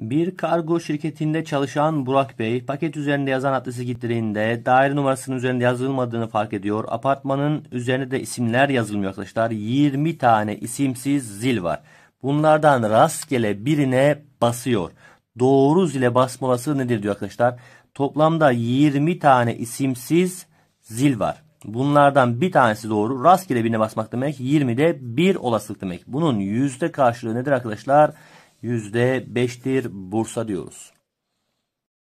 Bir kargo şirketinde çalışan Burak Bey paket üzerinde yazan adresi gittiğinde daire numarasının üzerinde yazılmadığını fark ediyor. Apartmanın üzerinde de isimler yazılmıyor arkadaşlar. 20 tane isimsiz zil var. Bunlardan rastgele birine basıyor. Doğru zile basma olasılığı nedir diyor arkadaşlar. Toplamda 20 tane isimsiz zil var. Bunlardan bir tanesi doğru. Rastgele birine basmak demek 20'de 1 olasılık demek. Bunun yüzde karşılığı nedir arkadaşlar? Arkadaşlar. %5'tir Bursa diyoruz.